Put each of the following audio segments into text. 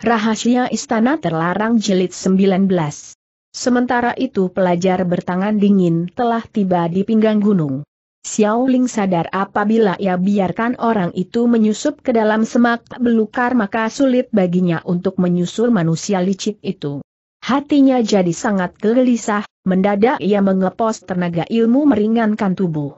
Rahasia Istana Terlarang Jilid 19 Sementara itu pelajar bertangan dingin telah tiba di pinggang gunung. Xiao Ling sadar apabila ia biarkan orang itu menyusup ke dalam semak belukar maka sulit baginya untuk menyusul manusia licik itu. Hatinya jadi sangat gelisah, mendadak ia mengepos tenaga ilmu meringankan tubuh.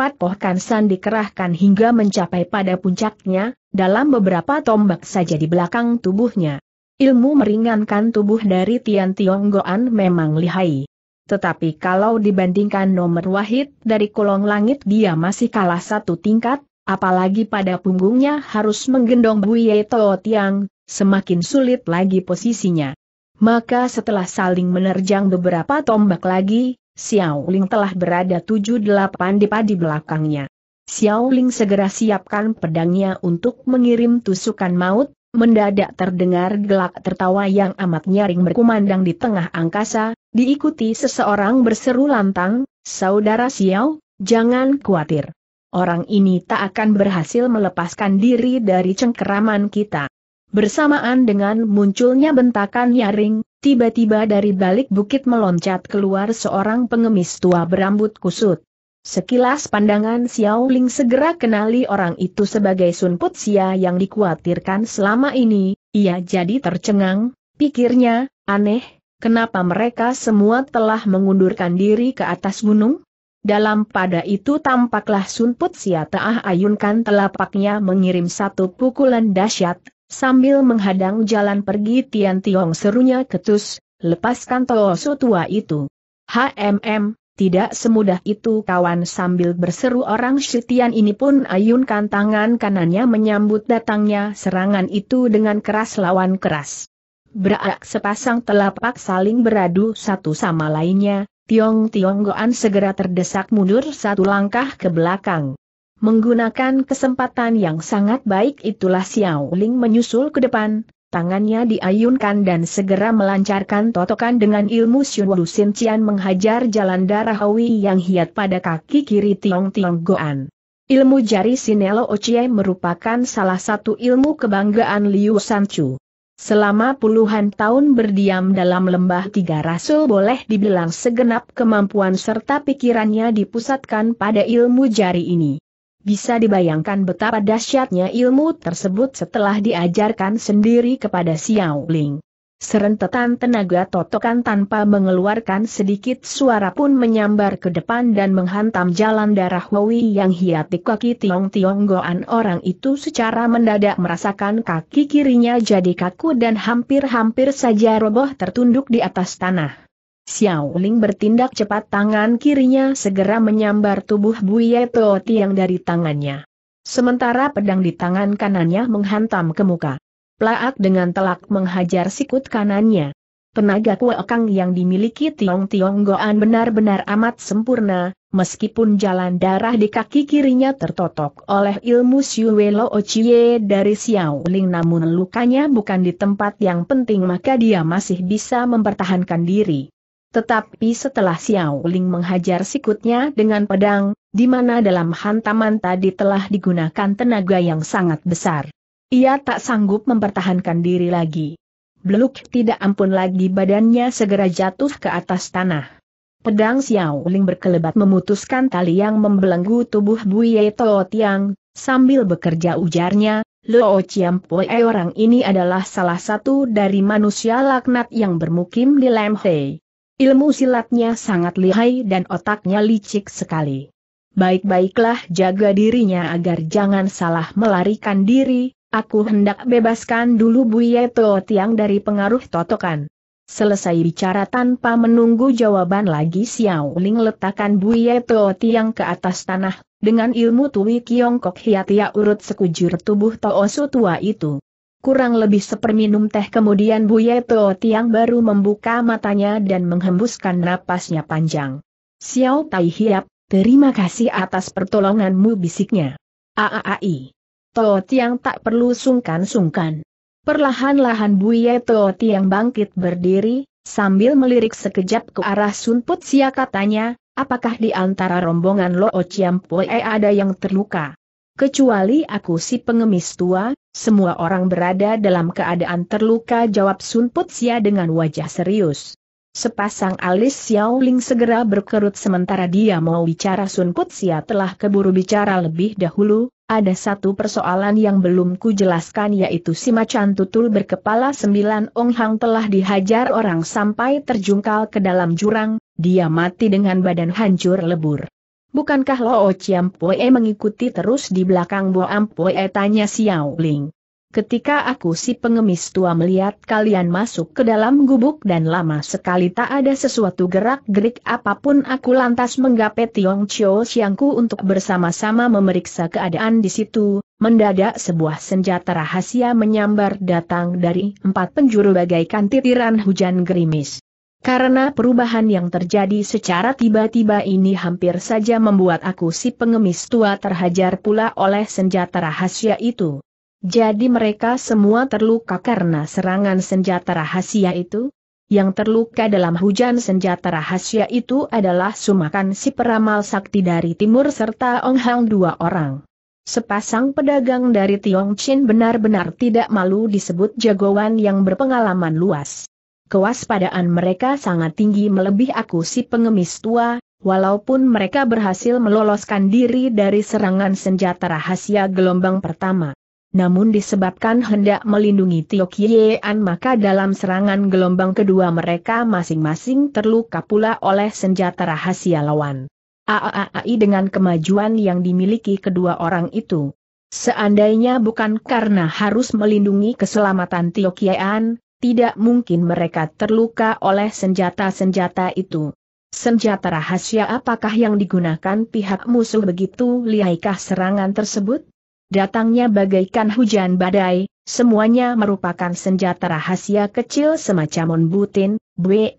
Empat Poh Kansan dikerahkan hingga mencapai pada puncaknya, dalam beberapa tombak saja di belakang tubuhnya. Ilmu meringankan tubuh dari Tian Goan memang lihai. Tetapi kalau dibandingkan nomor wahid dari kolong langit dia masih kalah satu tingkat, apalagi pada punggungnya harus menggendong Buye Tao Tiang, semakin sulit lagi posisinya. Maka setelah saling menerjang beberapa tombak lagi, Xiao Ling telah berada tujuh delapan depa di belakangnya. Xiao Ling segera siapkan pedangnya untuk mengirim tusukan maut, mendadak terdengar gelak tertawa yang amat nyaring berkumandang di tengah angkasa, diikuti seseorang berseru lantang, Saudara Xiao, jangan khawatir. Orang ini tak akan berhasil melepaskan diri dari cengkeraman kita. Bersamaan dengan munculnya bentakan nyaring, Tiba-tiba dari balik bukit meloncat keluar seorang pengemis tua berambut kusut. Sekilas pandangan Xiao Ling segera kenali orang itu sebagai Sun Putsia yang dikhawatirkan selama ini, ia jadi tercengang, pikirnya, aneh, kenapa mereka semua telah mengundurkan diri ke atas gunung? Dalam pada itu tampaklah Sun Putsia Taah ayunkan telapaknya mengirim satu pukulan dahsyat, Sambil menghadang jalan pergi Tian Tiong serunya ketus, lepaskan Toosu tua itu. HMM, tidak semudah itu kawan sambil berseru orang Shitian ini pun ayunkan tangan kanannya menyambut datangnya serangan itu dengan keras lawan keras. Berak sepasang telapak saling beradu satu sama lainnya, Tiong Tiong Goan segera terdesak mundur satu langkah ke belakang. Menggunakan kesempatan yang sangat baik itulah Xiao Ling menyusul ke depan, tangannya diayunkan dan segera melancarkan totokan dengan ilmu Xunwu Sin Cian menghajar jalan darah Hui yang hiat pada kaki kiri Tiong Tiong Goan. Ilmu jari Sinelo Ochie merupakan salah satu ilmu kebanggaan Liu Sanchu. Selama puluhan tahun berdiam dalam lembah tiga rasul boleh dibilang segenap kemampuan serta pikirannya dipusatkan pada ilmu jari ini. Bisa dibayangkan betapa dahsyatnya ilmu tersebut setelah diajarkan sendiri kepada Xiao Ling. Serentetan tenaga totokan tanpa mengeluarkan sedikit suara pun menyambar ke depan dan menghantam jalan darah Wei yang hiati kaki Tiong Tiong Goan orang itu secara mendadak merasakan kaki kirinya jadi kaku dan hampir-hampir saja roboh tertunduk di atas tanah. Xiao Ling bertindak cepat tangan kirinya segera menyambar tubuh Buye Tuo Tiang dari tangannya. Sementara pedang di tangan kanannya menghantam ke muka. Plaak dengan telak menghajar sikut kanannya. Tenaga kuekang yang dimiliki Tiong Tiong Goan benar-benar amat sempurna, meskipun jalan darah di kaki kirinya tertotok oleh ilmu Siuwelo Ochie dari Xiao Ling namun lukanya bukan di tempat yang penting maka dia masih bisa mempertahankan diri. Tetapi setelah Xiao Ling menghajar sikutnya dengan pedang, di mana dalam hantaman tadi telah digunakan tenaga yang sangat besar. Ia tak sanggup mempertahankan diri lagi. Beluk tidak ampun lagi badannya segera jatuh ke atas tanah. Pedang Xiao Ling berkelebat memutuskan tali yang membelenggu tubuh Buye Tao Tiang, sambil bekerja ujarnya, Luo Chiampue orang ini adalah salah satu dari manusia laknat yang bermukim di Lamhei. Ilmu silatnya sangat lihai dan otaknya licik sekali. Baik-baiklah jaga dirinya agar jangan salah melarikan diri, aku hendak bebaskan dulu Buye Tiang dari pengaruh totokan. Selesai bicara tanpa menunggu jawaban lagi Xiao Ling letakkan Buye Tiang ke atas tanah, dengan ilmu Tui Kiongkok Hiatia urut sekujur tubuh Toosu tua itu. Kurang lebih seperminum teh kemudian Buye Teo Tiang baru membuka matanya dan menghembuskan napasnya panjang. Xiao Tai Hiap, terima kasih atas pertolonganmu bisiknya. Aai. Teo Tiang tak perlu sungkan-sungkan. Perlahan-lahan Buye Teo Tiang bangkit berdiri, sambil melirik sekejap ke arah Sun Put Sia katanya, apakah di antara rombongan Lo Ociampoe ada yang terluka? Kecuali aku si pengemis tua, semua orang berada dalam keadaan terluka jawab Sun Putsia dengan wajah serius. Sepasang alis Xiao Ling segera berkerut sementara dia mau bicara Sun Putsia telah keburu bicara lebih dahulu, ada satu persoalan yang belum kujelaskan yaitu si macan tutul berkepala sembilan Ong Hang telah dihajar orang sampai terjungkal ke dalam jurang, dia mati dengan badan hancur lebur. Bukankah Lo Chiam Pue mengikuti terus di belakang Bo Am Pue tanya Xiao Ling. Ketika aku si pengemis tua melihat kalian masuk ke dalam gubuk dan lama sekali tak ada sesuatu gerak-gerik apapun aku lantas menggapai Tiong Chiu Siangku untuk bersama-sama memeriksa keadaan di situ, mendadak sebuah senjata rahasia menyambar datang dari empat penjuru bagaikan titiran hujan gerimis. Karena perubahan yang terjadi secara tiba-tiba ini hampir saja membuat aku si pengemis tua terhajar pula oleh senjata rahasia itu. Jadi mereka semua terluka karena serangan senjata rahasia itu? Yang terluka dalam hujan senjata rahasia itu adalah sumakan si peramal sakti dari timur serta Ong Hang dua orang. Sepasang pedagang dari tiong Chin benar-benar tidak malu disebut jagoan yang berpengalaman luas. Kewaspadaan mereka sangat tinggi melebihi aku si pengemis tua, walaupun mereka berhasil meloloskan diri dari serangan senjata rahasia gelombang pertama. Namun disebabkan hendak melindungi Tio Kiean maka dalam serangan gelombang kedua mereka masing-masing terluka pula oleh senjata rahasia lawan. AAAI dengan kemajuan yang dimiliki kedua orang itu. Seandainya bukan karena harus melindungi keselamatan Tio Kiean, tidak mungkin mereka terluka oleh senjata-senjata itu. Senjata rahasia apakah yang digunakan pihak musuh begitu lihaikah serangan tersebut? Datangnya bagaikan hujan badai, semuanya merupakan senjata rahasia kecil semacam onbutin, Bwe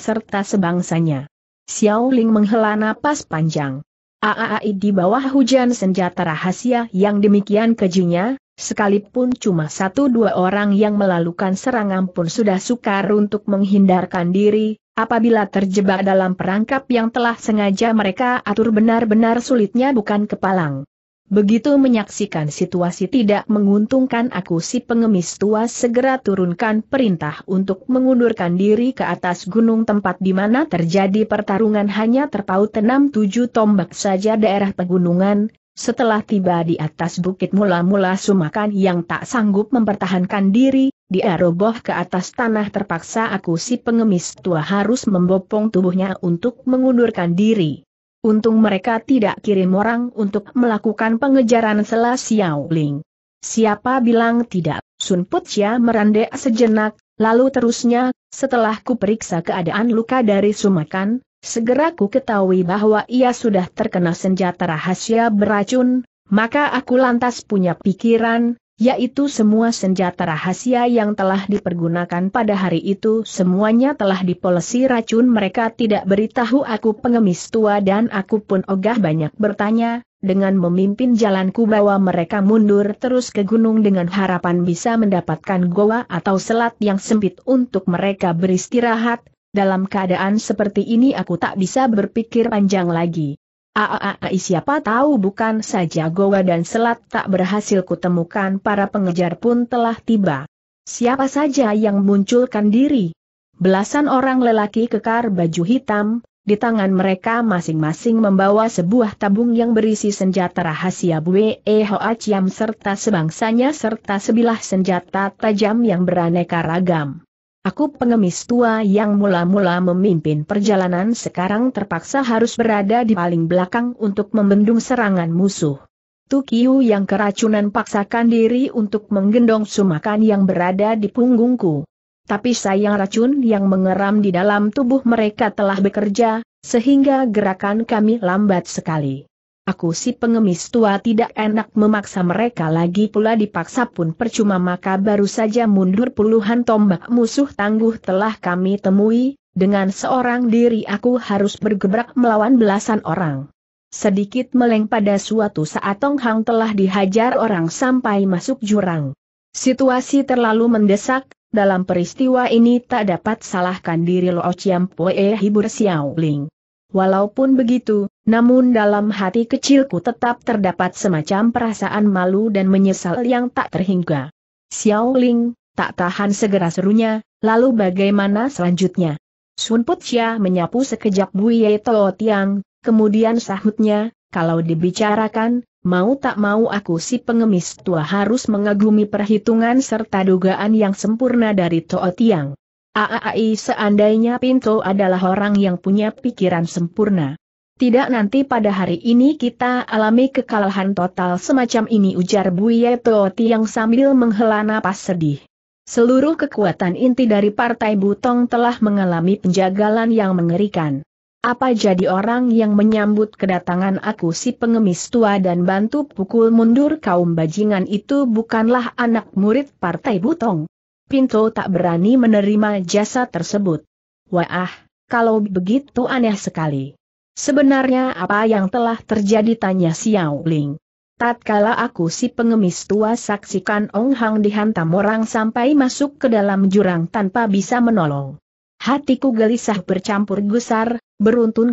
serta sebangsanya. Xiao Ling menghela napas panjang. Aai di bawah hujan senjata rahasia yang demikian kejunya, Sekalipun cuma satu dua orang yang melalukan serangan pun sudah sukar untuk menghindarkan diri, apabila terjebak dalam perangkap yang telah sengaja mereka atur benar-benar sulitnya bukan kepalang. Begitu menyaksikan situasi tidak menguntungkan aku si pengemis tua segera turunkan perintah untuk mengundurkan diri ke atas gunung tempat di mana terjadi pertarungan hanya terpaut enam tujuh tombak saja daerah pegunungan, setelah tiba di atas bukit mula-mula sumakan yang tak sanggup mempertahankan diri, dia roboh ke atas tanah terpaksa aku si pengemis tua harus membopong tubuhnya untuk mengundurkan diri. Untung mereka tidak kirim orang untuk melakukan pengejaran selah Xiao Ling. Siapa bilang tidak, Sun Putia merandek sejenak, lalu terusnya, setelah kuperiksa keadaan luka dari sumakan, Segera ku ketahui bahwa ia sudah terkena senjata rahasia beracun, maka aku lantas punya pikiran, yaitu semua senjata rahasia yang telah dipergunakan pada hari itu semuanya telah dipolesi racun mereka tidak beritahu aku pengemis tua dan aku pun ogah banyak bertanya, dengan memimpin jalanku bahwa mereka mundur terus ke gunung dengan harapan bisa mendapatkan goa atau selat yang sempit untuk mereka beristirahat, dalam keadaan seperti ini aku tak bisa berpikir panjang lagi. Aaai, siapa tahu bukan saja goa dan selat tak berhasil kutemukan para pengejar pun telah tiba. Siapa saja yang munculkan diri? Belasan orang lelaki kekar baju hitam, di tangan mereka masing-masing membawa sebuah tabung yang berisi senjata rahasia Bue Hoa Chiam serta sebangsanya serta sebilah senjata tajam yang beraneka ragam. Aku pengemis tua yang mula-mula memimpin perjalanan sekarang terpaksa harus berada di paling belakang untuk membendung serangan musuh. Tukiu yang keracunan paksakan diri untuk menggendong sumakan yang berada di punggungku. Tapi sayang racun yang mengeram di dalam tubuh mereka telah bekerja, sehingga gerakan kami lambat sekali. Aku si pengemis tua tidak enak memaksa mereka lagi pula dipaksa pun percuma maka baru saja mundur puluhan tombak musuh tangguh telah kami temui, dengan seorang diri aku harus bergebrak melawan belasan orang. Sedikit meleng pada suatu saat Tong Hang telah dihajar orang sampai masuk jurang. Situasi terlalu mendesak, dalam peristiwa ini tak dapat salahkan diri Lo Chiam Pue hibur Xiao Ling. Walaupun begitu, namun dalam hati kecilku tetap terdapat semacam perasaan malu dan menyesal yang tak terhingga. Xiao Ling, tak tahan segera serunya, lalu bagaimana selanjutnya? Sun Putia menyapu sekejap Buye Tao Tiang, kemudian sahutnya, kalau dibicarakan, mau tak mau aku si pengemis tua harus mengagumi perhitungan serta dugaan yang sempurna dari Tao Tiang. Aai seandainya Pinto adalah orang yang punya pikiran sempurna. Tidak nanti pada hari ini kita alami kekalahan total semacam ini ujar Buye Tooti yang sambil menghela napas sedih. Seluruh kekuatan inti dari Partai Butong telah mengalami penjagalan yang mengerikan. Apa jadi orang yang menyambut kedatangan aku si pengemis tua dan bantu pukul mundur kaum bajingan itu bukanlah anak murid Partai Butong. Pinto tak berani menerima jasa tersebut. Wah, kalau begitu aneh sekali. Sebenarnya apa yang telah terjadi tanya Xiao Ling. Tatkala aku si pengemis tua saksikan Ong Hang dihantam orang sampai masuk ke dalam jurang tanpa bisa menolong. Hatiku gelisah bercampur gusar,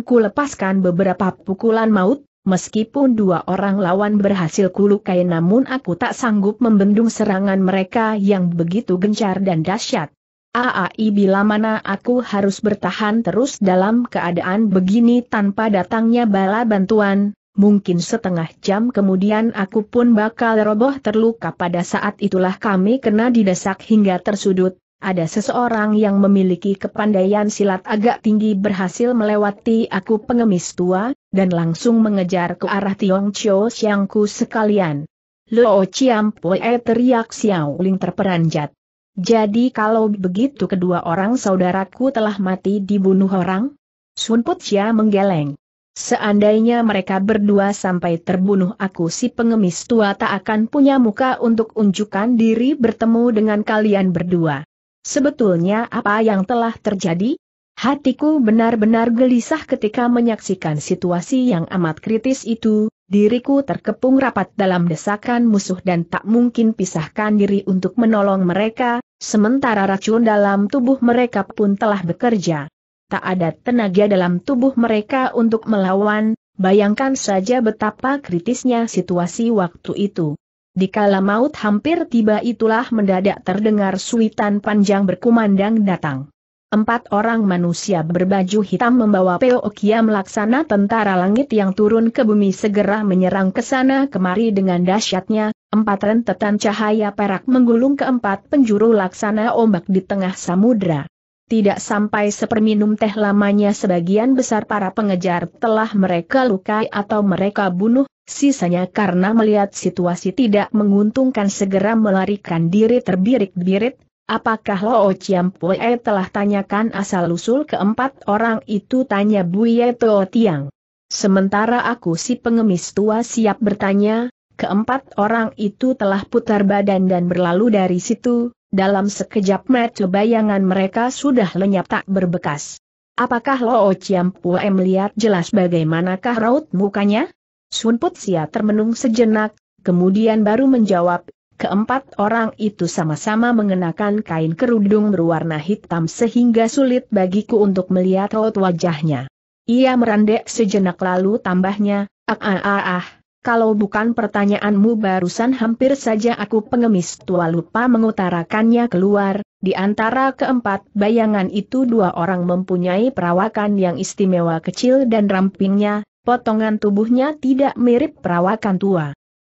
ku lepaskan beberapa pukulan maut, meskipun dua orang lawan berhasil kulukai namun aku tak sanggup membendung serangan mereka yang begitu gencar dan dahsyat. Aai bila mana aku harus bertahan terus dalam keadaan begini tanpa datangnya bala bantuan, mungkin setengah jam kemudian aku pun bakal roboh terluka pada saat itulah kami kena didesak hingga tersudut. Ada seseorang yang memiliki kepandaian silat agak tinggi berhasil melewati aku pengemis tua, dan langsung mengejar ke arah Tiong Chio Siangku sekalian. Lo Chiam Pue teriak Xiao Ling terperanjat. Jadi kalau begitu kedua orang saudaraku telah mati dibunuh orang? Sun Putia menggeleng. Seandainya mereka berdua sampai terbunuh aku si pengemis tua tak akan punya muka untuk unjukkan diri bertemu dengan kalian berdua. Sebetulnya apa yang telah terjadi? Hatiku benar-benar gelisah ketika menyaksikan situasi yang amat kritis itu, Diriku terkepung rapat dalam desakan musuh dan tak mungkin pisahkan diri untuk menolong mereka, sementara racun dalam tubuh mereka pun telah bekerja. Tak ada tenaga dalam tubuh mereka untuk melawan, bayangkan saja betapa kritisnya situasi waktu itu. Dikala maut hampir tiba itulah mendadak terdengar suitan panjang berkumandang datang. Empat orang manusia berbaju hitam membawa Peo Okia melaksana tentara langit yang turun ke bumi segera menyerang ke sana kemari dengan dahsyatnya, empat rentetan cahaya perak menggulung keempat penjuru laksana ombak di tengah samudra. Tidak sampai seperminum teh lamanya sebagian besar para pengejar telah mereka lukai atau mereka bunuh, sisanya karena melihat situasi tidak menguntungkan segera melarikan diri terbirik-birit, Apakah Lo Chiam Pue telah tanyakan asal-usul keempat orang itu tanya Buye To Tiang. Sementara aku si pengemis tua siap bertanya, keempat orang itu telah putar badan dan berlalu dari situ, dalam sekejap mata bayangan mereka sudah lenyap tak berbekas. Apakah Lo Chiam Pue melihat jelas bagaimanakah raut mukanya? Sun Put Sia termenung sejenak, kemudian baru menjawab, Keempat orang itu sama-sama mengenakan kain kerudung berwarna hitam sehingga sulit bagiku untuk melihat raut wajahnya. Ia merendek sejenak lalu tambahnya, ah ah ah ah, kalau bukan pertanyaanmu barusan hampir saja aku pengemis tua lupa mengutarakannya keluar, di antara keempat bayangan itu dua orang mempunyai perawakan yang istimewa kecil dan rampingnya, potongan tubuhnya tidak mirip perawakan tua.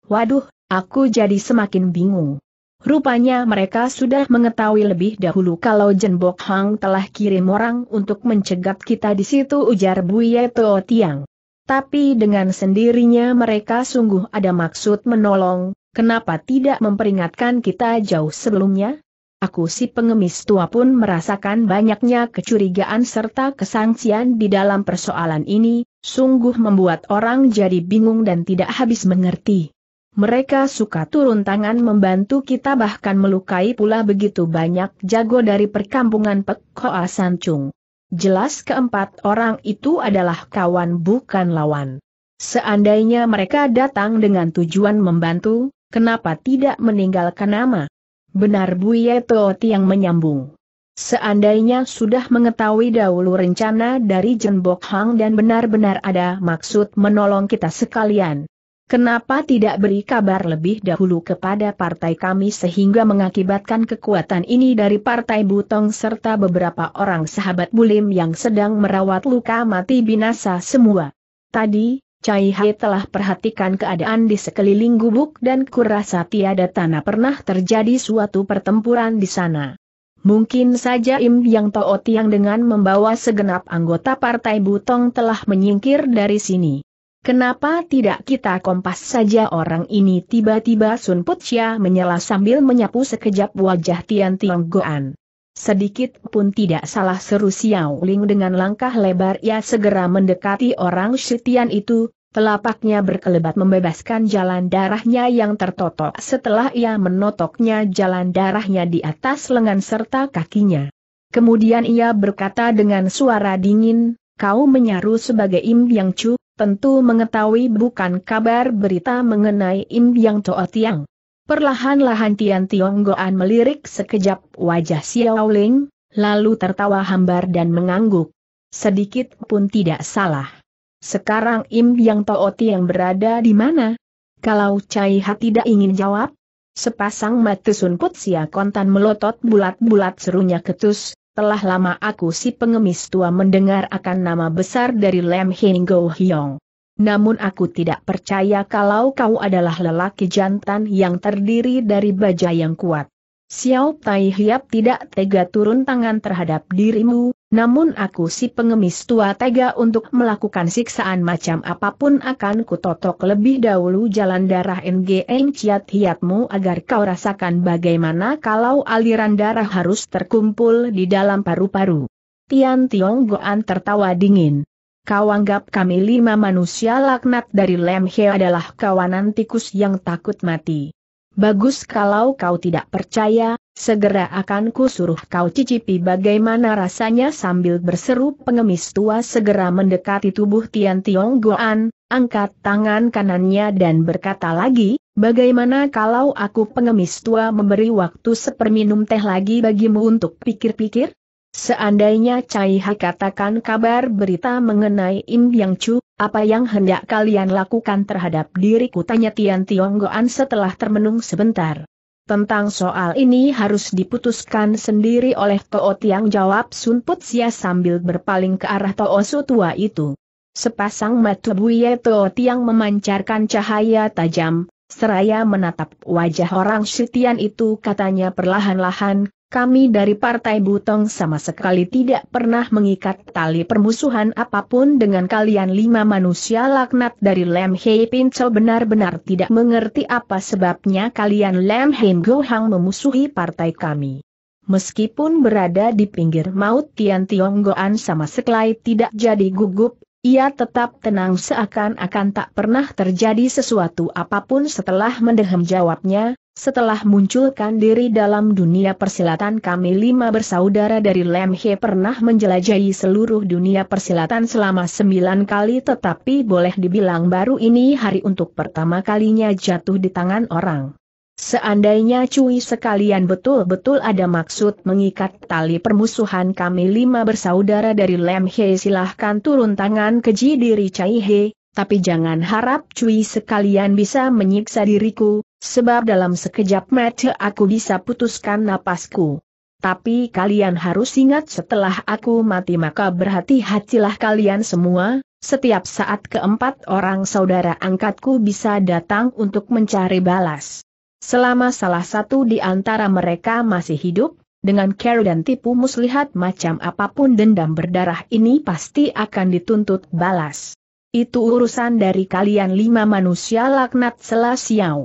Waduh, Aku jadi semakin bingung. Rupanya mereka sudah mengetahui lebih dahulu kalau Jenbok Hang telah kirim orang untuk mencegat kita di situ ujar Buye Tuo Tiang. Tapi dengan sendirinya mereka sungguh ada maksud menolong, kenapa tidak memperingatkan kita jauh sebelumnya? Aku si pengemis tua pun merasakan banyaknya kecurigaan serta kesangsian di dalam persoalan ini, sungguh membuat orang jadi bingung dan tidak habis mengerti. Mereka suka turun tangan membantu kita bahkan melukai pula begitu banyak jago dari perkampungan Pek Sancung. Jelas keempat orang itu adalah kawan bukan lawan. Seandainya mereka datang dengan tujuan membantu, kenapa tidak meninggalkan nama? Benar Buye Tooti yang menyambung. Seandainya sudah mengetahui dahulu rencana dari Jenbok Hang dan benar-benar ada maksud menolong kita sekalian, Kenapa tidak beri kabar lebih dahulu kepada partai kami sehingga mengakibatkan kekuatan ini dari partai Butong serta beberapa orang sahabat Bulim yang sedang merawat luka mati binasa semua. Tadi, Cai Hai telah perhatikan keadaan di sekeliling gubuk dan kurasa tiada tanah pernah terjadi suatu pertempuran di sana. Mungkin saja Im Yang Tooti yang dengan membawa segenap anggota Partai Butong telah menyingkir dari sini. Kenapa tidak kita kompas saja orang ini tiba-tiba Sun Putia menyela sambil menyapu sekejap wajah Tian Tiong Goan. Sedikit pun tidak salah seru Xiao Ling dengan langkah lebar ia segera mendekati orang Shitian itu, telapaknya berkelebat membebaskan jalan darahnya yang tertotok setelah ia menotoknya jalan darahnya di atas lengan serta kakinya. Kemudian ia berkata dengan suara dingin, kau menyaru sebagai Im Yang Chu, tentu mengetahui bukan kabar berita mengenai Im Yang Toa Tiang. Perlahan-lahan Tian Tiong Goan melirik sekejap wajah Xiao Ling, lalu tertawa hambar dan mengangguk. Sedikit pun tidak salah. Sekarang Im Yang Toa Tiang berada di mana? Kalau Cai Ha tidak ingin jawab, sepasang mata sunput sia kontan melotot bulat-bulat serunya ketus, telah lama aku si pengemis tua mendengar akan nama besar dari Lem Hing Go Hyong. Namun aku tidak percaya kalau kau adalah lelaki jantan yang terdiri dari baja yang kuat. Xiao Tai Hiap tidak tega turun tangan terhadap dirimu, namun aku si pengemis tua tega untuk melakukan siksaan macam apapun akan kutotok lebih dahulu jalan darah NGN Ciat Hiatmu agar kau rasakan bagaimana kalau aliran darah harus terkumpul di dalam paru-paru. Tian Tiong Goan tertawa dingin. Kau anggap kami lima manusia laknat dari Lem He adalah kawanan tikus yang takut mati. Bagus kalau kau tidak percaya, Segera akan ku suruh kau cicipi bagaimana rasanya sambil berseru pengemis tua segera mendekati tubuh Tian Tiong Goan, angkat tangan kanannya dan berkata lagi, bagaimana kalau aku pengemis tua memberi waktu seperminum teh lagi bagimu untuk pikir-pikir? Seandainya Cai Hai katakan kabar berita mengenai Im Yang Chu, apa yang hendak kalian lakukan terhadap diriku tanya Tian Tiong Goan setelah termenung sebentar. Tentang soal ini harus diputuskan sendiri oleh Toot Tiang jawab Sun Putsia sambil berpaling ke arah Too tua itu. Sepasang mata buye Toot Tiang memancarkan cahaya tajam, seraya menatap wajah orang Sitian itu katanya perlahan-lahan, kami dari Partai Butong sama sekali tidak pernah mengikat tali permusuhan apapun dengan kalian lima manusia laknat dari Lem Hei Pinco benar-benar tidak mengerti apa sebabnya kalian Lem Hei Gohang memusuhi partai kami. Meskipun berada di pinggir maut Tian Tionggoan sama sekali tidak jadi gugup, ia tetap tenang seakan-akan tak pernah terjadi sesuatu apapun setelah mendehem jawabnya, setelah munculkan diri dalam dunia persilatan kami lima bersaudara dari Lemhe pernah menjelajahi seluruh dunia persilatan selama sembilan kali tetapi boleh dibilang baru ini hari untuk pertama kalinya jatuh di tangan orang. Seandainya cuy sekalian betul-betul ada maksud mengikat tali permusuhan kami lima bersaudara dari Lemhe silahkan turun tangan keji diri Caihe, tapi jangan harap cuy sekalian bisa menyiksa diriku, Sebab dalam sekejap mata aku bisa putuskan napasku. Tapi kalian harus ingat setelah aku mati maka berhati-hatilah kalian semua, setiap saat keempat orang saudara angkatku bisa datang untuk mencari balas. Selama salah satu di antara mereka masih hidup, dengan care dan tipu muslihat macam apapun dendam berdarah ini pasti akan dituntut balas. Itu urusan dari kalian lima manusia laknat Selah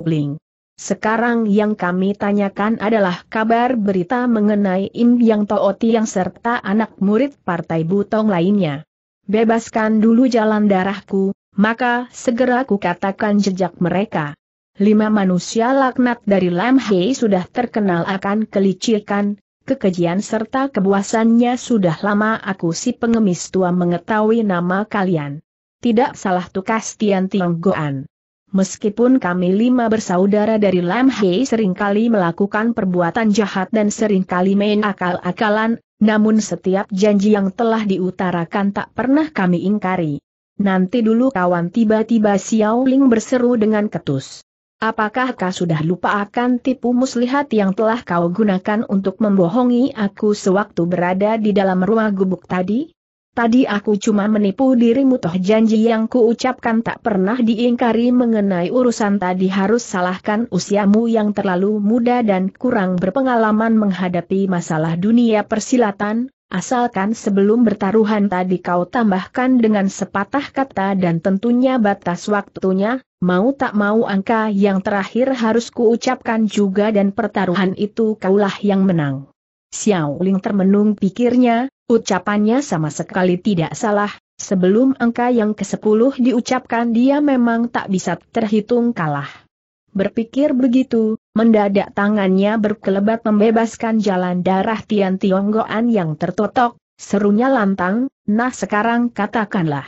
Ling. Sekarang yang kami tanyakan adalah kabar berita mengenai Im Yang Tooti yang serta anak murid Partai Butong lainnya. Bebaskan dulu jalan darahku, maka segera kukatakan jejak mereka. Lima manusia laknat dari Lam Hei sudah terkenal akan kelicikan, kekejian serta kebuasannya sudah lama aku si pengemis tua mengetahui nama kalian. Tidak salah tukas Tian Tiong Goan. Meskipun kami lima bersaudara dari Lam Hei seringkali melakukan perbuatan jahat dan seringkali main akal-akalan, namun setiap janji yang telah diutarakan tak pernah kami ingkari. Nanti dulu kawan tiba-tiba Xiao Ling berseru dengan ketus. Apakah kau sudah lupa akan tipu muslihat yang telah kau gunakan untuk membohongi aku sewaktu berada di dalam rumah gubuk tadi? Tadi aku cuma menipu dirimu toh janji yang kuucapkan tak pernah diingkari mengenai urusan tadi harus salahkan usiamu yang terlalu muda dan kurang berpengalaman menghadapi masalah dunia persilatan, asalkan sebelum bertaruhan tadi kau tambahkan dengan sepatah kata dan tentunya batas waktunya, mau tak mau angka yang terakhir harus kuucapkan juga dan pertaruhan itu kaulah yang menang. Xiao Ling termenung pikirnya, Ucapannya sama sekali tidak salah, sebelum angka yang ke-10 diucapkan dia memang tak bisa terhitung kalah. Berpikir begitu, mendadak tangannya berkelebat membebaskan jalan darah Tian Tionggoan yang tertotok, serunya lantang, nah sekarang katakanlah.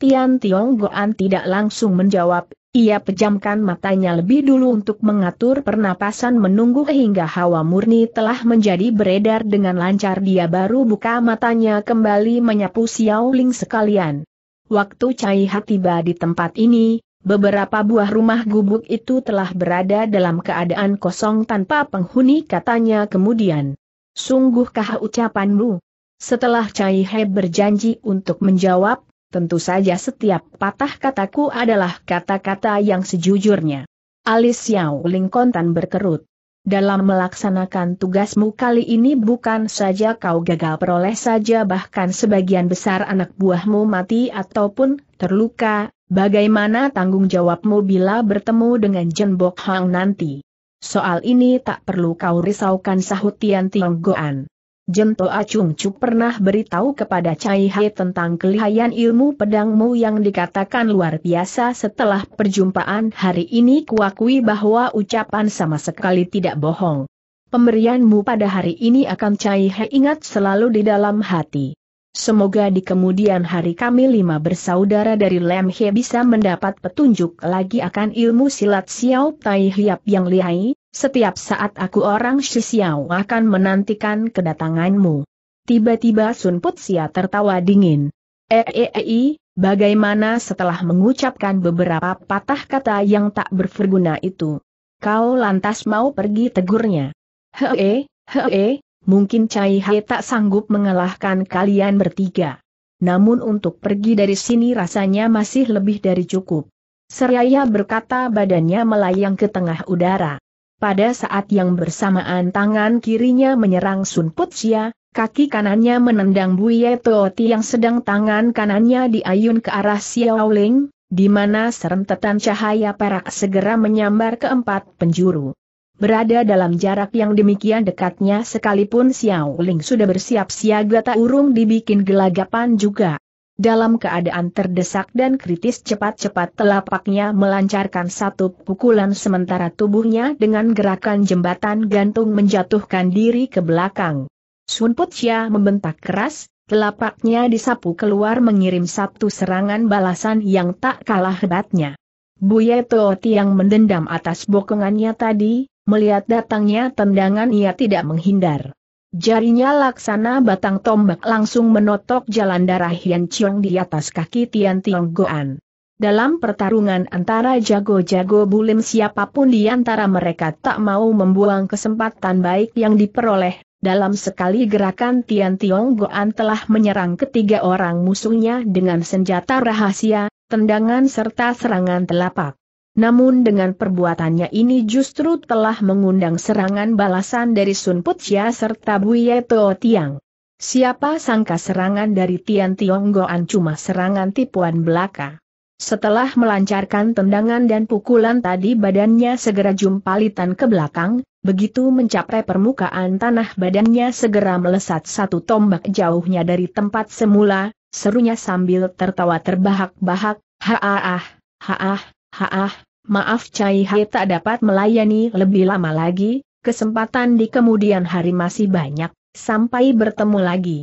Tian Tionggoan tidak langsung menjawab, ia pejamkan matanya lebih dulu untuk mengatur pernapasan menunggu hingga hawa murni telah menjadi beredar dengan lancar dia baru buka matanya kembali menyapu Xiao Ling sekalian. Waktu Cai Ha tiba di tempat ini, beberapa buah rumah gubuk itu telah berada dalam keadaan kosong tanpa penghuni katanya kemudian. Sungguhkah ucapanmu? Setelah Cai He berjanji untuk menjawab, Tentu saja setiap patah kataku adalah kata-kata yang sejujurnya. Alis Xiao Ling kontan berkerut. Dalam melaksanakan tugasmu kali ini bukan saja kau gagal peroleh saja bahkan sebagian besar anak buahmu mati ataupun terluka, bagaimana tanggung jawabmu bila bertemu dengan Jen Bok Hang nanti? Soal ini tak perlu kau risaukan sahut Tian Tionggoan. Jemto Acung Chu pernah beritahu kepada Cai Hai tentang kelihayan ilmu pedangmu yang dikatakan luar biasa setelah perjumpaan hari ini kuakui bahwa ucapan sama sekali tidak bohong. Pemberianmu pada hari ini akan Cai Hai ingat selalu di dalam hati. Semoga di kemudian hari kami lima bersaudara dari Lem He bisa mendapat petunjuk lagi akan ilmu silat Xiao Tai Hiap yang lihai, setiap saat aku orang Shisiao akan menantikan kedatanganmu. Tiba-tiba Sun Putsia tertawa dingin. Eei, eh, eh, eh, bagaimana setelah mengucapkan beberapa patah kata yang tak berguna itu? Kau lantas mau pergi tegurnya. Hee, hee, mungkin Cai He tak sanggup mengalahkan kalian bertiga. Namun untuk pergi dari sini rasanya masih lebih dari cukup. Seraya berkata badannya melayang ke tengah udara. Pada saat yang bersamaan tangan kirinya menyerang Sun Putsia, kaki kanannya menendang Buye Toti yang sedang tangan kanannya diayun ke arah Xiao Ling, di mana serentetan cahaya perak segera menyambar empat penjuru. Berada dalam jarak yang demikian dekatnya sekalipun Xiao Ling sudah bersiap siaga tak urung dibikin gelagapan juga. Dalam keadaan terdesak dan kritis cepat-cepat telapaknya melancarkan satu pukulan sementara tubuhnya dengan gerakan jembatan gantung menjatuhkan diri ke belakang. Sun Putia membentak keras, telapaknya disapu keluar mengirim satu serangan balasan yang tak kalah hebatnya. Buye Tooti yang mendendam atas bokongannya tadi, melihat datangnya tendangan ia tidak menghindar. Jarinya laksana batang tombak langsung menotok jalan darah Hian Chiong di atas kaki Tian Tiong Goan. Dalam pertarungan antara jago-jago bulim siapapun di antara mereka tak mau membuang kesempatan baik yang diperoleh, dalam sekali gerakan Tian Tiong Goan telah menyerang ketiga orang musuhnya dengan senjata rahasia, tendangan serta serangan telapak. Namun dengan perbuatannya ini justru telah mengundang serangan balasan dari Sun Putia serta Buye Teo Tiang. Siapa sangka serangan dari Tian Goan cuma serangan tipuan belaka. Setelah melancarkan tendangan dan pukulan tadi badannya segera jumpalitan ke belakang, begitu mencapai permukaan tanah badannya segera melesat satu tombak jauhnya dari tempat semula, serunya sambil tertawa terbahak-bahak, haah, haah, Haah, maaf Cai Hai tak dapat melayani lebih lama lagi, kesempatan di kemudian hari masih banyak, sampai bertemu lagi.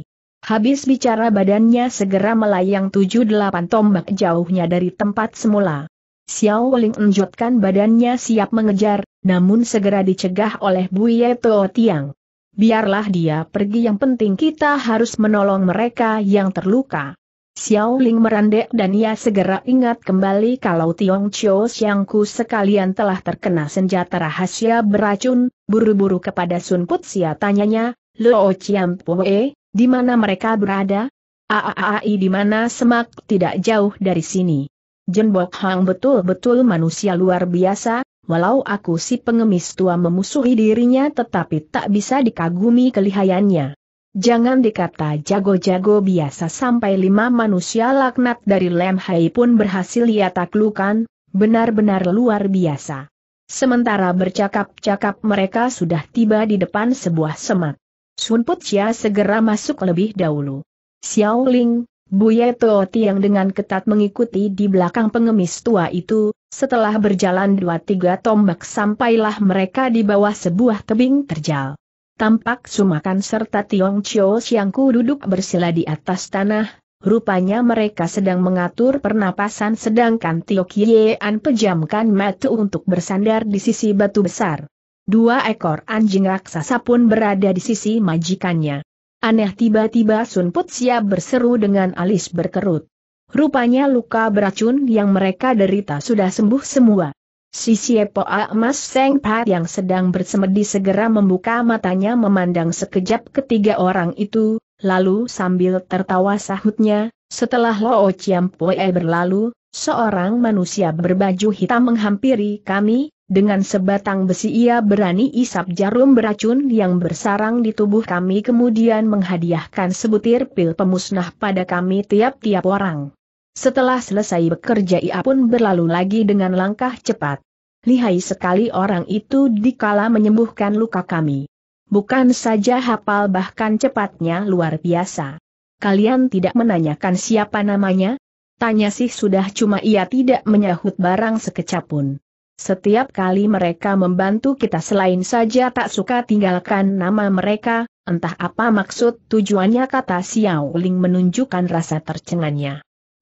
Habis bicara badannya segera melayang tujuh delapan tombak jauhnya dari tempat semula. Xiao Ling enjotkan badannya siap mengejar, namun segera dicegah oleh Ye Tuo Tiang. Biarlah dia pergi yang penting kita harus menolong mereka yang terluka. Xiao Ling merandek dan ia segera ingat kembali kalau Tiong Chiu Siangku sekalian telah terkena senjata rahasia beracun, buru-buru kepada Sun Put Sia tanyanya, Luo Chiam Poe, di mana mereka berada? Aaai di mana semak tidak jauh dari sini. Bok Hang betul-betul manusia luar biasa, walau aku si pengemis tua memusuhi dirinya tetapi tak bisa dikagumi kelihayannya. Jangan dikata jago-jago biasa sampai lima manusia laknat dari Lem Hai pun berhasil ia taklukan, benar-benar luar biasa. Sementara bercakap-cakap mereka sudah tiba di depan sebuah semak. Sun Put segera masuk lebih dahulu. Xiao Ling, Ye yang dengan ketat mengikuti di belakang pengemis tua itu, setelah berjalan dua tiga tombak sampailah mereka di bawah sebuah tebing terjal. Tampak Sumakan serta Tiong Chio Siangku duduk bersila di atas tanah, rupanya mereka sedang mengatur pernapasan sedangkan Tio An pejamkan mata untuk bersandar di sisi batu besar. Dua ekor anjing raksasa pun berada di sisi majikannya. Aneh tiba-tiba Sun Putsia berseru dengan alis berkerut. Rupanya luka beracun yang mereka derita sudah sembuh semua. Si A Emas Seng Pat yang sedang bersemedi segera membuka matanya memandang sekejap ketiga orang itu, lalu sambil tertawa sahutnya, setelah Loo Poe berlalu, seorang manusia berbaju hitam menghampiri kami, dengan sebatang besi ia berani isap jarum beracun yang bersarang di tubuh kami kemudian menghadiahkan sebutir pil pemusnah pada kami tiap-tiap orang. Setelah selesai bekerja ia pun berlalu lagi dengan langkah cepat. Lihai sekali orang itu dikala menyembuhkan luka kami. Bukan saja hafal bahkan cepatnya luar biasa. Kalian tidak menanyakan siapa namanya? Tanya sih sudah cuma ia tidak menyahut barang sekecap pun. Setiap kali mereka membantu kita selain saja tak suka tinggalkan nama mereka, entah apa maksud tujuannya kata Xiao Ling menunjukkan rasa tercengannya.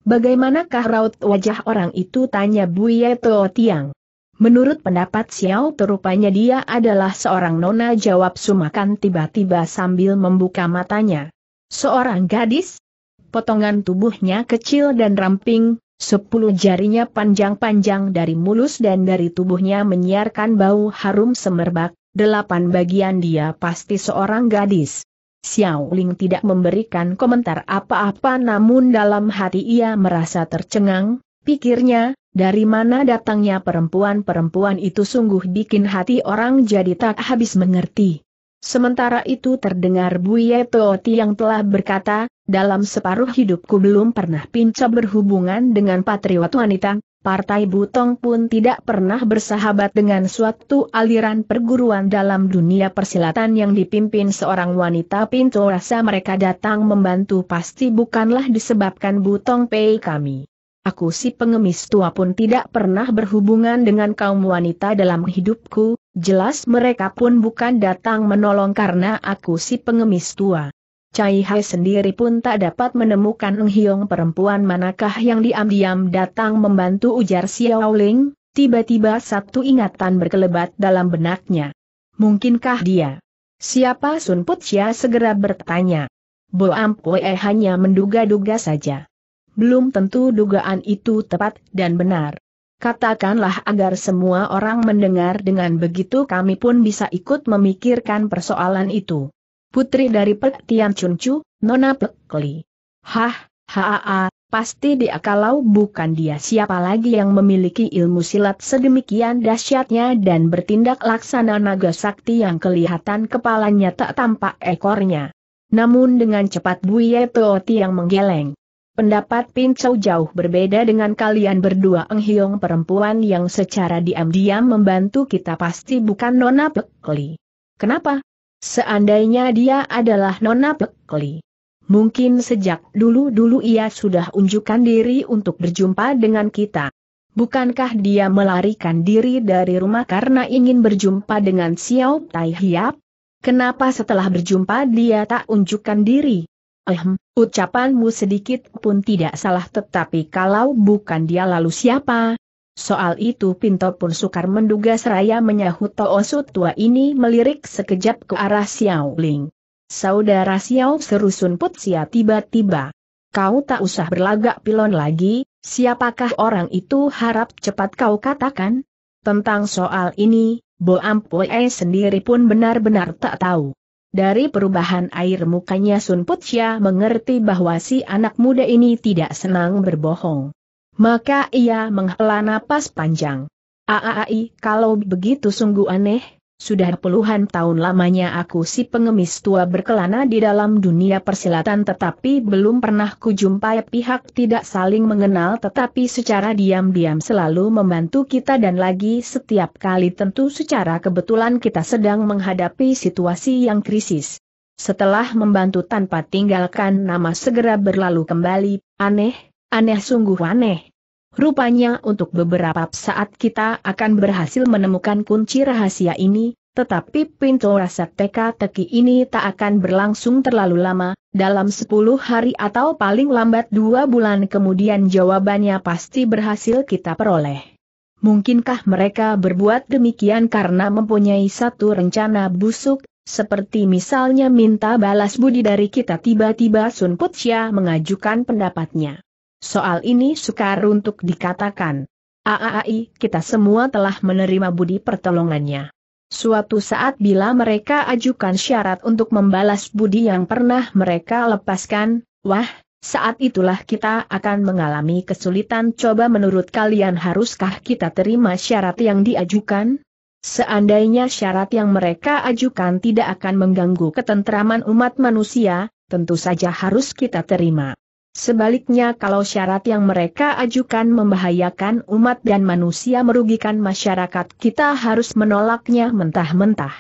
Bagaimanakah raut wajah orang itu tanya Buye Tuo Tiang. Menurut pendapat Xiao terupanya dia adalah seorang nona jawab Sumakan tiba-tiba sambil membuka matanya. Seorang gadis? Potongan tubuhnya kecil dan ramping, Sepuluh jarinya panjang-panjang dari mulus dan dari tubuhnya menyiarkan bau harum semerbak, delapan bagian dia pasti seorang gadis. Xiao Ling tidak memberikan komentar apa-apa namun dalam hati ia merasa tercengang, pikirnya, dari mana datangnya perempuan-perempuan itu sungguh bikin hati orang jadi tak habis mengerti. Sementara itu terdengar Buye Ti yang telah berkata, dalam separuh hidupku belum pernah pinca berhubungan dengan patriot wanita, Partai Butong pun tidak pernah bersahabat dengan suatu aliran perguruan dalam dunia persilatan yang dipimpin seorang wanita pintu rasa mereka datang membantu pasti bukanlah disebabkan Butong Pei kami. Aku si pengemis tua pun tidak pernah berhubungan dengan kaum wanita dalam hidupku, jelas mereka pun bukan datang menolong karena aku si pengemis tua. Cai Hai sendiri pun tak dapat menemukan Ng Hiong perempuan manakah yang diam-diam datang membantu ujar Xiao Ling, tiba-tiba satu ingatan berkelebat dalam benaknya. Mungkinkah dia? Siapa Sun Put Chia segera bertanya. Bo Ampue hanya menduga-duga saja. Belum tentu dugaan itu tepat dan benar. Katakanlah agar semua orang mendengar dengan begitu kami pun bisa ikut memikirkan persoalan itu. Putri dari Pek Tian Chun Chu, Nona Pek Li. Hah, haa, pasti dia kalau bukan dia siapa lagi yang memiliki ilmu silat sedemikian dahsyatnya dan bertindak laksana naga sakti yang kelihatan kepalanya tak tampak ekornya. Namun dengan cepat Buye Tooti yang menggeleng. Pendapat Pincau jauh berbeda dengan kalian berdua Enghiong perempuan yang secara diam-diam membantu kita pasti bukan Nona Pekli. Kenapa? Seandainya dia adalah Nona Pekli. Mungkin sejak dulu-dulu ia sudah unjukkan diri untuk berjumpa dengan kita. Bukankah dia melarikan diri dari rumah karena ingin berjumpa dengan Xiao Tai Hiap? Kenapa setelah berjumpa dia tak unjukkan diri? Ehm, ucapanmu sedikit pun tidak salah tetapi kalau bukan dia lalu siapa? Soal itu Pinto pun sukar menduga seraya menyahut Toosu tua ini melirik sekejap ke arah Xiao Ling. Saudara Xiao seru Sun Putsia tiba-tiba. Kau tak usah berlagak pilon lagi, siapakah orang itu harap cepat kau katakan? Tentang soal ini, Bo Ampue sendiri pun benar-benar tak tahu. Dari perubahan air mukanya Sun Putsia mengerti bahwa si anak muda ini tidak senang berbohong. Maka ia menghela napas panjang. Aai, kalau begitu sungguh aneh, sudah puluhan tahun lamanya aku si pengemis tua berkelana di dalam dunia persilatan tetapi belum pernah kujumpai pihak tidak saling mengenal tetapi secara diam-diam selalu membantu kita dan lagi setiap kali tentu secara kebetulan kita sedang menghadapi situasi yang krisis. Setelah membantu tanpa tinggalkan nama segera berlalu kembali, aneh, Aneh sungguh aneh. Rupanya untuk beberapa saat kita akan berhasil menemukan kunci rahasia ini, tetapi pintu rasa teka-teki ini tak akan berlangsung terlalu lama, dalam 10 hari atau paling lambat dua bulan kemudian jawabannya pasti berhasil kita peroleh. Mungkinkah mereka berbuat demikian karena mempunyai satu rencana busuk, seperti misalnya minta balas budi dari kita tiba-tiba Sun Putsya mengajukan pendapatnya. Soal ini sukar untuk dikatakan. AAI, kita semua telah menerima budi pertolongannya. Suatu saat bila mereka ajukan syarat untuk membalas budi yang pernah mereka lepaskan, wah, saat itulah kita akan mengalami kesulitan coba menurut kalian haruskah kita terima syarat yang diajukan? Seandainya syarat yang mereka ajukan tidak akan mengganggu ketentraman umat manusia, tentu saja harus kita terima. Sebaliknya kalau syarat yang mereka ajukan membahayakan umat dan manusia merugikan masyarakat kita harus menolaknya mentah-mentah.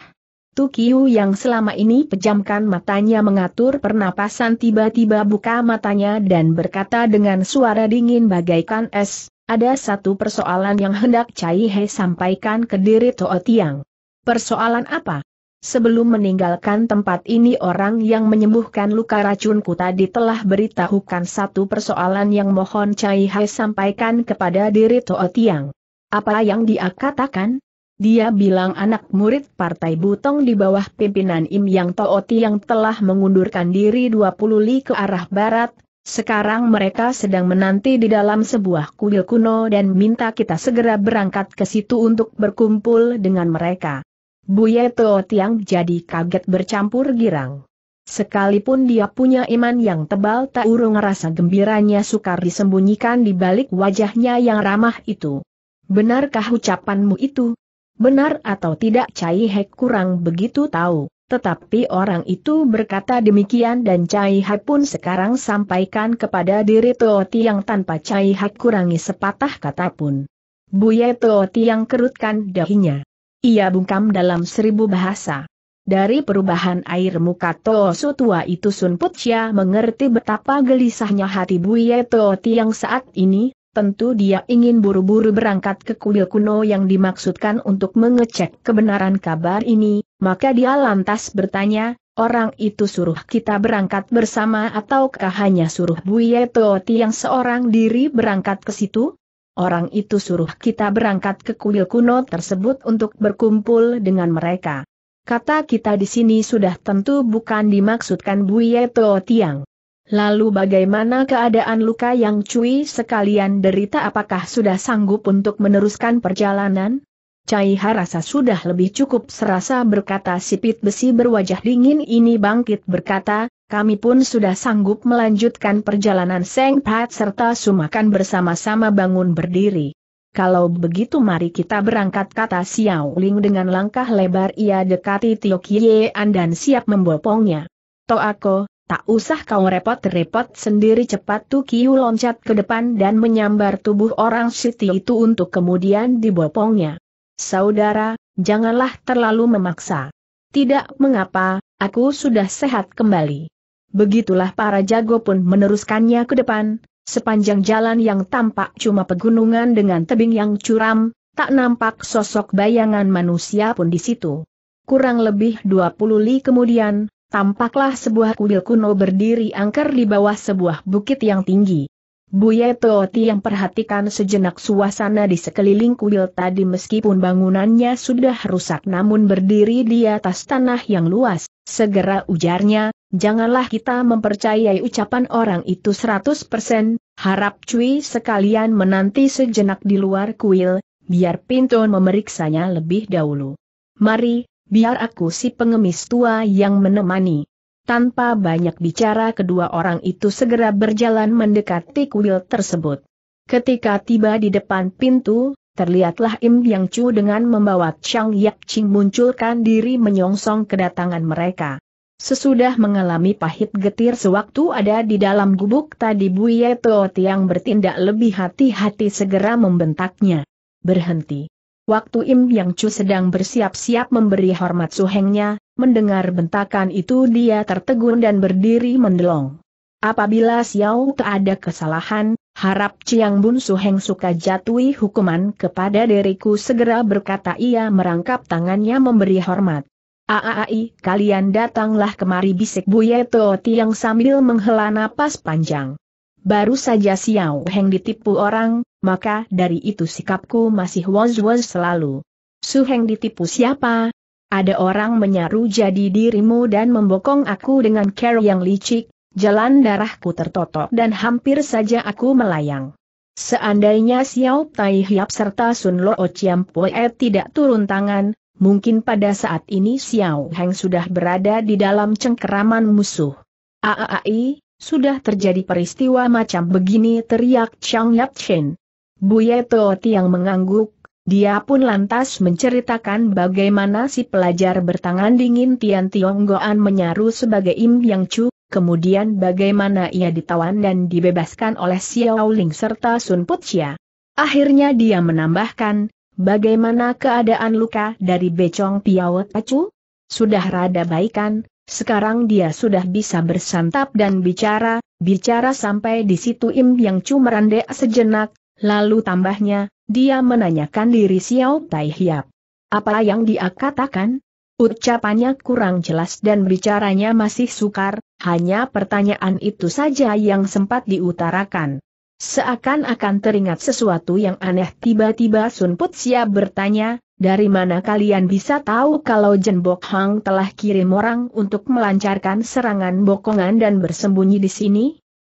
Tukiu yang selama ini pejamkan matanya mengatur pernapasan tiba-tiba buka matanya dan berkata dengan suara dingin bagaikan es, ada satu persoalan yang hendak Cai He sampaikan ke diri Toa Tiang. Persoalan apa? sebelum meninggalkan tempat ini orang yang menyembuhkan luka racunku tadi telah beritahukan satu persoalan yang mohon Cai Hai sampaikan kepada diri Toa Tiang. Apa yang dia katakan? Dia bilang anak murid Partai Butong di bawah pimpinan Im Yang Toa Tiang telah mengundurkan diri 20 li ke arah barat, sekarang mereka sedang menanti di dalam sebuah kuil kuno dan minta kita segera berangkat ke situ untuk berkumpul dengan mereka. Buye Teo Tiang jadi kaget bercampur girang. Sekalipun dia punya iman yang tebal tak urung rasa gembiranya sukar disembunyikan di balik wajahnya yang ramah itu. Benarkah ucapanmu itu? Benar atau tidak Cai He kurang begitu tahu, tetapi orang itu berkata demikian dan Cai He pun sekarang sampaikan kepada diri Tooti yang tanpa Cai He kurangi sepatah kata pun. Buye Tooti yang kerutkan dahinya. Ia bungkam dalam seribu bahasa. Dari perubahan air muka Toosu tua itu Sun Putsia mengerti betapa gelisahnya hati Buye Tooti yang saat ini, tentu dia ingin buru-buru berangkat ke kuil kuno yang dimaksudkan untuk mengecek kebenaran kabar ini, maka dia lantas bertanya, orang itu suruh kita berangkat bersama ataukah hanya suruh Buye Tooti yang seorang diri berangkat ke situ? Orang itu suruh kita berangkat ke kuil kuno tersebut untuk berkumpul dengan mereka. Kata kita di sini sudah tentu bukan dimaksudkan Buye Teo Tiang. Lalu bagaimana keadaan luka yang cuy sekalian derita apakah sudah sanggup untuk meneruskan perjalanan? Cai rasa sudah lebih cukup serasa berkata sipit besi berwajah dingin ini bangkit berkata, kami pun sudah sanggup melanjutkan perjalanan Seng Pat serta Sumakan bersama-sama bangun berdiri. Kalau begitu mari kita berangkat kata Xiao Ling dengan langkah lebar ia dekati Tio Kiean dan siap membopongnya. Toako, tak usah kau repot-repot sendiri cepat Tu Kiu loncat ke depan dan menyambar tubuh orang Siti itu untuk kemudian dibopongnya. Saudara, janganlah terlalu memaksa. Tidak mengapa, aku sudah sehat kembali. Begitulah para jago pun meneruskannya ke depan, sepanjang jalan yang tampak cuma pegunungan dengan tebing yang curam, tak nampak sosok bayangan manusia pun di situ. Kurang lebih 20 li kemudian, tampaklah sebuah kuil kuno berdiri angker di bawah sebuah bukit yang tinggi. Buya Tooti yang perhatikan sejenak suasana di sekeliling kuil tadi meskipun bangunannya sudah rusak namun berdiri di atas tanah yang luas, segera ujarnya, Janganlah kita mempercayai ucapan orang itu 100%, harap Cui. sekalian menanti sejenak di luar kuil, biar pintu memeriksanya lebih dahulu. Mari, biar aku si pengemis tua yang menemani. Tanpa banyak bicara kedua orang itu segera berjalan mendekati kuil tersebut. Ketika tiba di depan pintu, terlihatlah Im Yang Chu dengan membawa Chang Yap Ching munculkan diri menyongsong kedatangan mereka. Sesudah mengalami pahit getir sewaktu ada di dalam gubuk tadi Buye Toot yang bertindak lebih hati-hati segera membentaknya. Berhenti. Waktu Im Yang Chu sedang bersiap-siap memberi hormat suhengnya, mendengar bentakan itu dia tertegun dan berdiri mendelong. Apabila Xiao tak ada kesalahan, harap Chiang Bun Suheng suka jatuhi hukuman kepada diriku segera berkata ia merangkap tangannya memberi hormat. Aai, kalian datanglah kemari bisik Buye Toti yang sambil menghela napas panjang. Baru saja Xiao Heng ditipu orang, maka dari itu sikapku masih was-was selalu. Su Heng ditipu siapa? Ada orang menyaru jadi dirimu dan membokong aku dengan care yang licik, jalan darahku tertotok dan hampir saja aku melayang. Seandainya Xiao Tai Hiap serta Sun Lo Ociam Pue tidak turun tangan, Mungkin pada saat ini Xiao Heng sudah berada di dalam cengkeraman musuh. Aai, sudah terjadi peristiwa macam begini teriak Chang Yap Shen. Ye Tooti yang mengangguk, dia pun lantas menceritakan bagaimana si pelajar bertangan dingin Tian Goan menyaru sebagai Im Yang Chu, kemudian bagaimana ia ditawan dan dibebaskan oleh Xiao Ling serta Sun Chia. Akhirnya dia menambahkan, Bagaimana keadaan luka dari Becong Tiawe Pacu? Sudah rada baikan, sekarang dia sudah bisa bersantap dan bicara, bicara sampai di situ Im yang cuma rendek sejenak, lalu tambahnya, dia menanyakan diri Xiao Tai Hiap. Apa yang dia katakan? Ucapannya kurang jelas dan bicaranya masih sukar, hanya pertanyaan itu saja yang sempat diutarakan. Seakan-akan teringat sesuatu yang aneh tiba-tiba Sun Putsia bertanya, dari mana kalian bisa tahu kalau Jen Bok Hang telah kirim orang untuk melancarkan serangan bokongan dan bersembunyi di sini?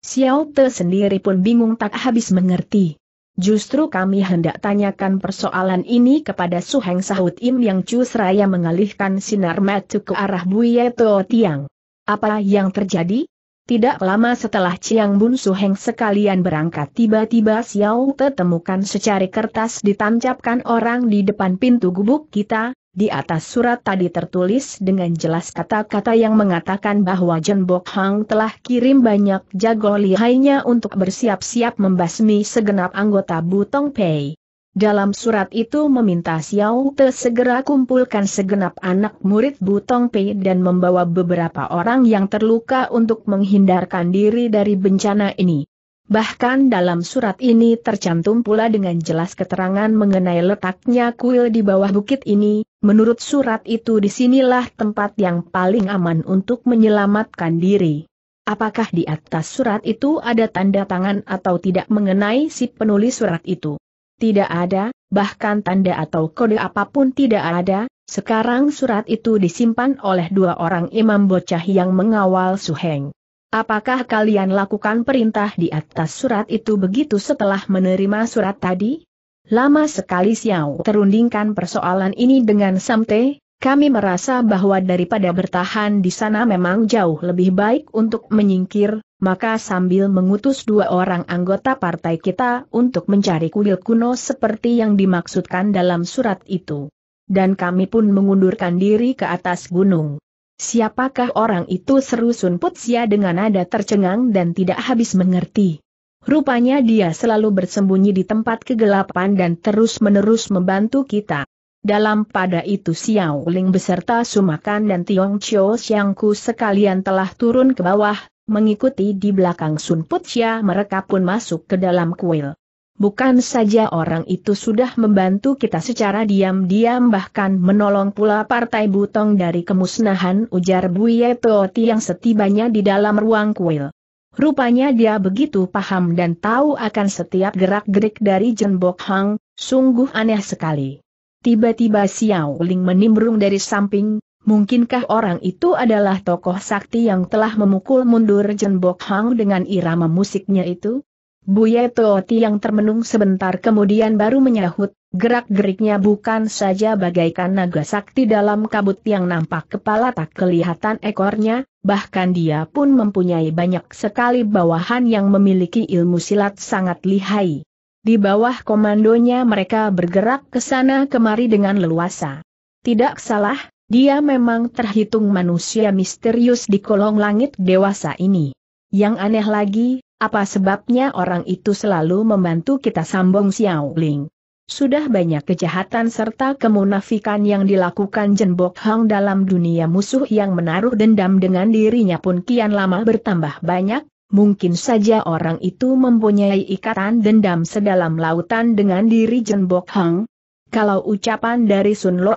Xiao Te sendiri pun bingung tak habis mengerti. Justru kami hendak tanyakan persoalan ini kepada Suheng Sahut Im yang Cusraya mengalihkan sinar mata ke arah Buye Toh Tiang. Apa yang terjadi? Tidak lama setelah Chiang Bun Suheng sekalian berangkat tiba-tiba Xiao Te temukan secari kertas ditancapkan orang di depan pintu gubuk kita, di atas surat tadi tertulis dengan jelas kata-kata yang mengatakan bahwa Jen Bok Hang telah kirim banyak jago lihainya untuk bersiap-siap membasmi segenap anggota Butong Pei. Dalam surat itu meminta Xiao Te segera kumpulkan segenap anak murid Butong Pei dan membawa beberapa orang yang terluka untuk menghindarkan diri dari bencana ini. Bahkan dalam surat ini tercantum pula dengan jelas keterangan mengenai letaknya kuil di bawah bukit ini, menurut surat itu disinilah tempat yang paling aman untuk menyelamatkan diri. Apakah di atas surat itu ada tanda tangan atau tidak mengenai si penulis surat itu? tidak ada, bahkan tanda atau kode apapun tidak ada, sekarang surat itu disimpan oleh dua orang imam bocah yang mengawal Suheng. Apakah kalian lakukan perintah di atas surat itu begitu setelah menerima surat tadi? Lama sekali Xiao terundingkan persoalan ini dengan Samte, kami merasa bahwa daripada bertahan di sana memang jauh lebih baik untuk menyingkir, maka sambil mengutus dua orang anggota partai kita untuk mencari kuil kuno seperti yang dimaksudkan dalam surat itu. Dan kami pun mengundurkan diri ke atas gunung. Siapakah orang itu seru Sun Putsia dengan nada tercengang dan tidak habis mengerti. Rupanya dia selalu bersembunyi di tempat kegelapan dan terus-menerus membantu kita. Dalam pada itu Xiao Ling beserta Sumakan dan Tiong Chiu, Xiangku sekalian telah turun ke bawah mengikuti di belakang Sun Putia mereka pun masuk ke dalam kuil. Bukan saja orang itu sudah membantu kita secara diam-diam bahkan menolong pula partai butong dari kemusnahan ujar Buye Toti yang setibanya di dalam ruang kuil. Rupanya dia begitu paham dan tahu akan setiap gerak-gerik dari Bok Hang, sungguh aneh sekali. Tiba-tiba Xiao Ling menimbrung dari samping, Mungkinkah orang itu adalah tokoh sakti yang telah memukul mundur Jen Bok Hang dengan irama musiknya itu? Buya Tooti yang termenung sebentar kemudian baru menyahut, gerak-geriknya bukan saja bagaikan naga sakti dalam kabut yang nampak kepala tak kelihatan ekornya, bahkan dia pun mempunyai banyak sekali bawahan yang memiliki ilmu silat sangat lihai. Di bawah komandonya mereka bergerak ke sana kemari dengan leluasa. Tidak salah, dia memang terhitung manusia misterius di kolong langit dewasa ini. Yang aneh lagi, apa sebabnya orang itu selalu membantu kita Sambung Xiao Ling? Sudah banyak kejahatan serta kemunafikan yang dilakukan Jenbok Hang dalam dunia musuh yang menaruh dendam dengan dirinya pun kian lama bertambah banyak, mungkin saja orang itu mempunyai ikatan dendam sedalam lautan dengan diri Jenbok Hang, kalau ucapan dari Sun Lo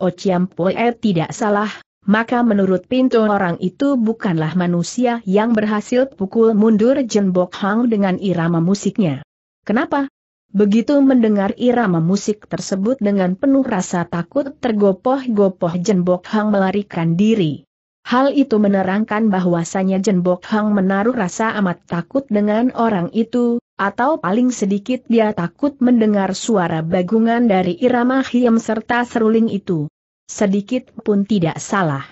Poe tidak salah, maka menurut pintu orang itu bukanlah manusia yang berhasil pukul mundur Jen Bok Hang dengan irama musiknya. Kenapa? Begitu mendengar irama musik tersebut dengan penuh rasa takut tergopoh-gopoh Jen Bok Hang melarikan diri. Hal itu menerangkan bahwasanya Jenbok Hang menaruh rasa amat takut dengan orang itu, atau paling sedikit dia takut mendengar suara bagungan dari irama hiem serta seruling itu. Sedikit pun tidak salah.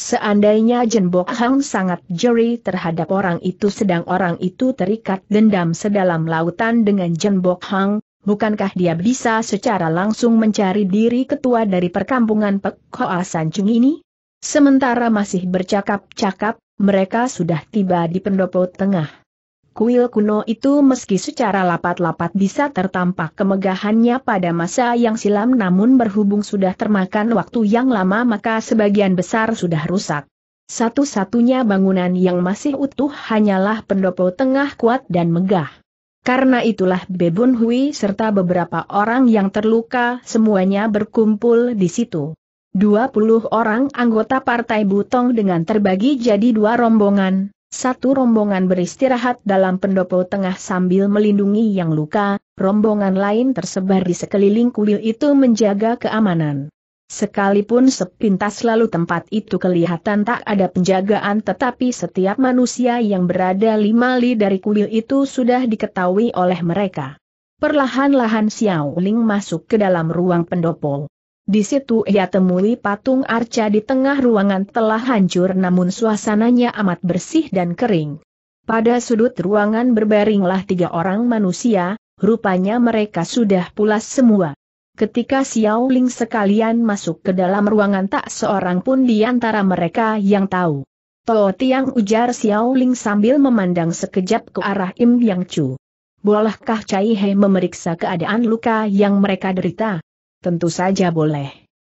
Seandainya Jenbok Hang sangat jeri terhadap orang itu sedang orang itu terikat dendam sedalam lautan dengan Jenbok Hang, bukankah dia bisa secara langsung mencari diri ketua dari perkampungan Pek Hoa Sancung ini? Sementara masih bercakap-cakap, mereka sudah tiba di pendopo tengah. Kuil kuno itu meski secara lapat-lapat bisa tertampak kemegahannya pada masa yang silam namun berhubung sudah termakan waktu yang lama maka sebagian besar sudah rusak. Satu-satunya bangunan yang masih utuh hanyalah pendopo tengah kuat dan megah. Karena itulah Bebun Hui serta beberapa orang yang terluka semuanya berkumpul di situ. 20 orang anggota Partai Butong dengan terbagi jadi dua rombongan, satu rombongan beristirahat dalam pendopo tengah sambil melindungi yang luka, rombongan lain tersebar di sekeliling kuil itu menjaga keamanan. Sekalipun sepintas lalu tempat itu kelihatan tak ada penjagaan tetapi setiap manusia yang berada lima li dari kuil itu sudah diketahui oleh mereka. Perlahan-lahan Xiao Ling masuk ke dalam ruang pendopo. Di situ ia temui patung arca di tengah ruangan telah hancur namun suasananya amat bersih dan kering. Pada sudut ruangan berbaringlah tiga orang manusia, rupanya mereka sudah pulas semua. Ketika Xiao Ling sekalian masuk ke dalam ruangan tak seorang pun di antara mereka yang tahu. Toh Tiang ujar Xiao Ling sambil memandang sekejap ke arah Im Yang Chu. Bolehkah Cai He memeriksa keadaan luka yang mereka derita? Tentu saja boleh.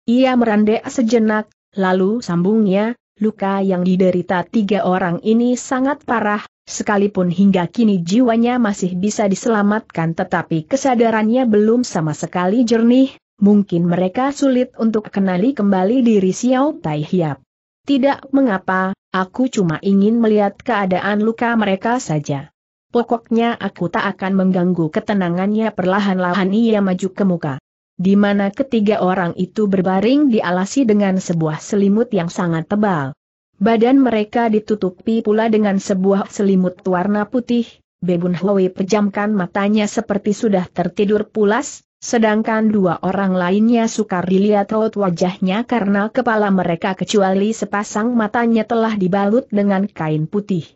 Ia merandek sejenak, lalu sambungnya, luka yang diderita tiga orang ini sangat parah, sekalipun hingga kini jiwanya masih bisa diselamatkan tetapi kesadarannya belum sama sekali jernih, mungkin mereka sulit untuk kenali kembali diri Xiao Tai Hiap. Tidak mengapa, aku cuma ingin melihat keadaan luka mereka saja. Pokoknya aku tak akan mengganggu ketenangannya perlahan-lahan ia maju ke muka di mana ketiga orang itu berbaring dialasi dengan sebuah selimut yang sangat tebal. Badan mereka ditutupi pula dengan sebuah selimut warna putih, Bebun Hwei pejamkan matanya seperti sudah tertidur pulas, sedangkan dua orang lainnya sukar dilihat raut wajahnya karena kepala mereka kecuali sepasang matanya telah dibalut dengan kain putih.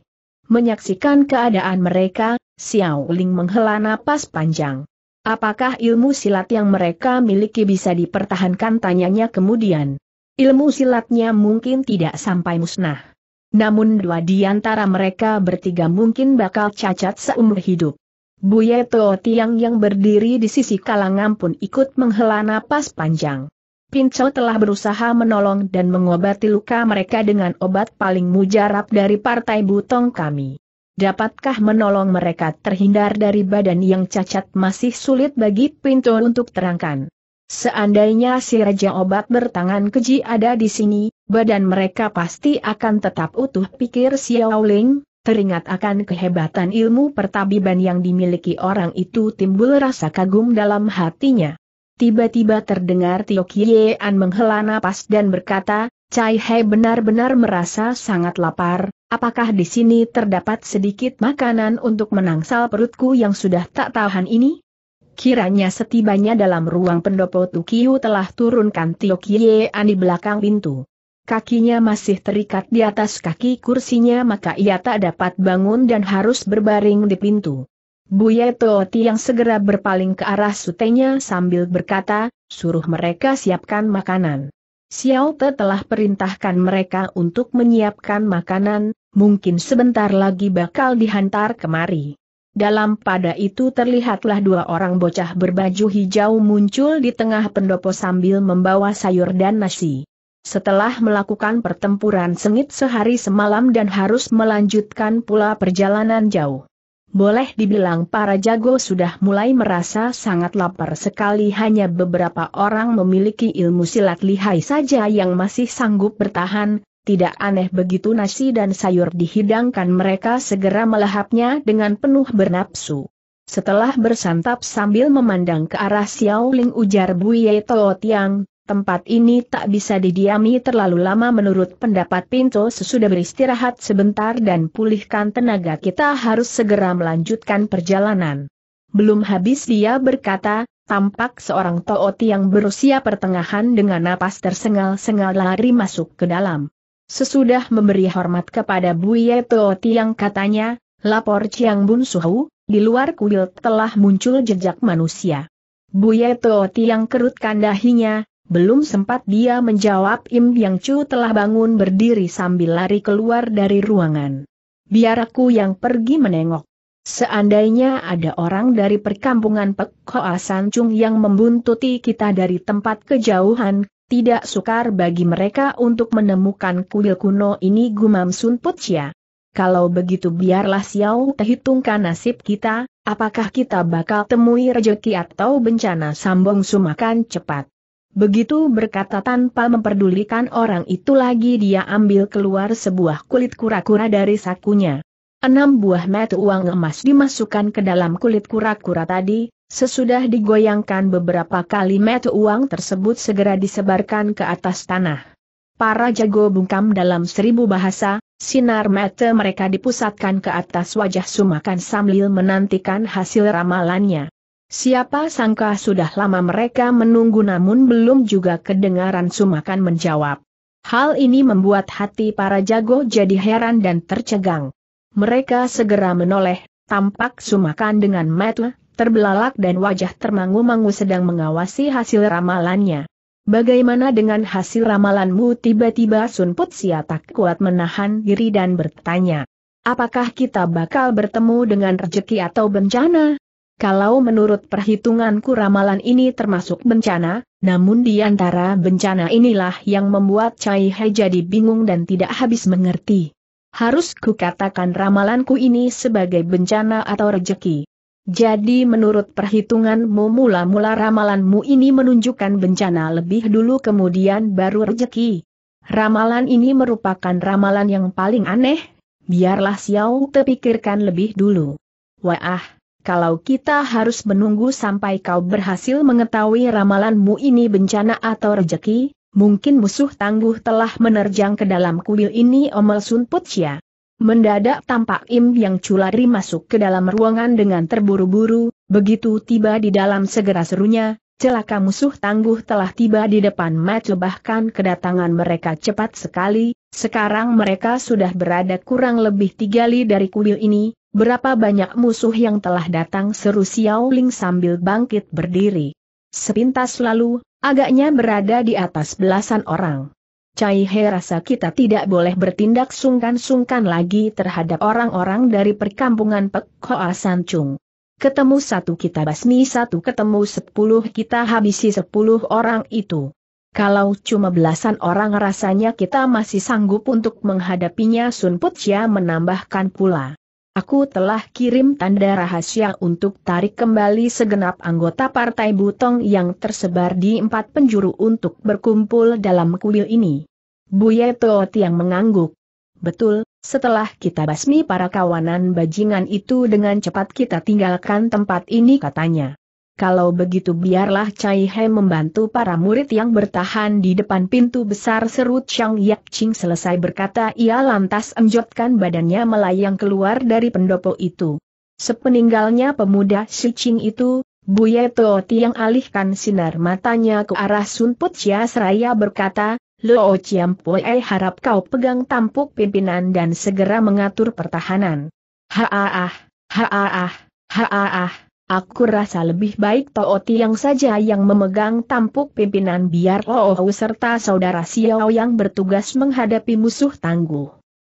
Menyaksikan keadaan mereka, Xiao Ling menghela napas panjang. Apakah ilmu silat yang mereka miliki bisa dipertahankan tanyanya kemudian. Ilmu silatnya mungkin tidak sampai musnah. Namun dua di antara mereka bertiga mungkin bakal cacat seumur hidup. Buye Teo Tiang yang berdiri di sisi kalangan pun ikut menghela napas panjang. Pinco telah berusaha menolong dan mengobati luka mereka dengan obat paling mujarab dari partai butong kami. Dapatkah menolong mereka terhindar dari badan yang cacat masih sulit bagi pintu untuk terangkan. Seandainya si Raja Obat bertangan keji ada di sini, badan mereka pasti akan tetap utuh pikir Xiao Ling, teringat akan kehebatan ilmu pertabiban yang dimiliki orang itu timbul rasa kagum dalam hatinya. Tiba-tiba terdengar Tio Kiean menghela napas dan berkata, Cai Hei benar-benar merasa sangat lapar, Apakah di sini terdapat sedikit makanan untuk menangsal perutku yang sudah tak tahan ini? Kiranya setibanya dalam ruang pendopo Tukiu telah turunkan Tio An di belakang pintu. Kakinya masih terikat di atas kaki kursinya maka ia tak dapat bangun dan harus berbaring di pintu. Buya Tooti yang segera berpaling ke arah sutenya sambil berkata, suruh mereka siapkan makanan. Xiao Te telah perintahkan mereka untuk menyiapkan makanan, mungkin sebentar lagi bakal dihantar kemari. Dalam pada itu terlihatlah dua orang bocah berbaju hijau muncul di tengah pendopo sambil membawa sayur dan nasi. Setelah melakukan pertempuran sengit sehari semalam dan harus melanjutkan pula perjalanan jauh. Boleh dibilang para jago sudah mulai merasa sangat lapar sekali hanya beberapa orang memiliki ilmu silat lihai saja yang masih sanggup bertahan, tidak aneh begitu nasi dan sayur dihidangkan mereka segera melahapnya dengan penuh bernapsu. Setelah bersantap sambil memandang ke arah Xiao Ling ujar Buye Tootiang. tempat ini tak bisa didiami terlalu lama menurut pendapat Pinto sesudah beristirahat sebentar dan pulihkan tenaga kita harus segera melanjutkan perjalanan. Belum habis dia berkata, tampak seorang Tooti yang berusia pertengahan dengan napas tersengal-sengal lari masuk ke dalam. Sesudah memberi hormat kepada Buye Teo Tiang katanya, lapor Chiang Bun Suhu, di luar kuil telah muncul jejak manusia. Buye Teo Tiang kerutkan dahinya, belum sempat dia menjawab Im Yang Chu telah bangun berdiri sambil lari keluar dari ruangan. Biar aku yang pergi menengok. Seandainya ada orang dari perkampungan Pek Hoa Chung yang membuntuti kita dari tempat kejauhan, tidak sukar bagi mereka untuk menemukan kuil kuno ini gumam Sun Putia. Kalau begitu biarlah Xiao terhitungkan nasib kita, apakah kita bakal temui rejeki atau bencana Sambung sumakan cepat. Begitu berkata tanpa memperdulikan orang itu lagi dia ambil keluar sebuah kulit kura-kura dari sakunya. Enam buah mata uang emas dimasukkan ke dalam kulit kura-kura tadi, Sesudah digoyangkan beberapa kali mata uang tersebut segera disebarkan ke atas tanah. Para jago bungkam dalam seribu bahasa, sinar mata mereka dipusatkan ke atas wajah sumakan sambil menantikan hasil ramalannya. Siapa sangka sudah lama mereka menunggu namun belum juga kedengaran sumakan menjawab. Hal ini membuat hati para jago jadi heran dan tercegang. Mereka segera menoleh, tampak sumakan dengan mata terbelalak dan wajah termangu-mangu sedang mengawasi hasil ramalannya. Bagaimana dengan hasil ramalanmu tiba-tiba Sun Putsia tak kuat menahan diri dan bertanya. Apakah kita bakal bertemu dengan rejeki atau bencana? Kalau menurut perhitunganku ramalan ini termasuk bencana, namun di antara bencana inilah yang membuat Chai He jadi bingung dan tidak habis mengerti. Harus kukatakan ramalanku ini sebagai bencana atau rejeki. Jadi menurut perhitunganmu mula-mula ramalanmu ini menunjukkan bencana lebih dulu kemudian baru rejeki. Ramalan ini merupakan ramalan yang paling aneh, biarlah Xiao Te pikirkan lebih dulu. Wah, kalau kita harus menunggu sampai kau berhasil mengetahui ramalanmu ini bencana atau rejeki, mungkin musuh tangguh telah menerjang ke dalam kuil ini Omel Sun Putsia. Mendadak tampak Im yang culari masuk ke dalam ruangan dengan terburu-buru, begitu tiba di dalam segera serunya, celaka musuh tangguh telah tiba di depan mata bahkan kedatangan mereka cepat sekali, sekarang mereka sudah berada kurang lebih tiga li dari kuil ini, berapa banyak musuh yang telah datang seru Xiao Ling sambil bangkit berdiri. Sepintas lalu, agaknya berada di atas belasan orang. Cai He rasa kita tidak boleh bertindak sungkan-sungkan lagi terhadap orang-orang dari perkampungan Pek Hoa San Chung. Ketemu satu kita basmi satu ketemu sepuluh kita habisi sepuluh orang itu. Kalau cuma belasan orang rasanya kita masih sanggup untuk menghadapinya Sun Putia menambahkan pula. Aku telah kirim tanda rahasia untuk tarik kembali segenap anggota Partai Butong yang tersebar di empat penjuru untuk berkumpul dalam kuil ini. Buye Toot yang mengangguk. Betul, setelah kita basmi para kawanan bajingan itu dengan cepat kita tinggalkan tempat ini katanya. Kalau begitu biarlah Cai He membantu para murid yang bertahan di depan pintu besar serut Chang Yak Ching selesai berkata ia lantas enjotkan badannya melayang keluar dari pendopo itu. Sepeninggalnya pemuda si Ching itu, Ye Tuo yang alihkan sinar matanya ke arah Sun Put Chia seraya berkata, Lo Chiam Poe harap kau pegang tampuk pimpinan dan segera mengatur pertahanan. ha ah ah. Aku rasa lebih baik Tao Tiang saja yang memegang tampuk pimpinan biar Lao serta saudara Xiao yang bertugas menghadapi musuh tangguh.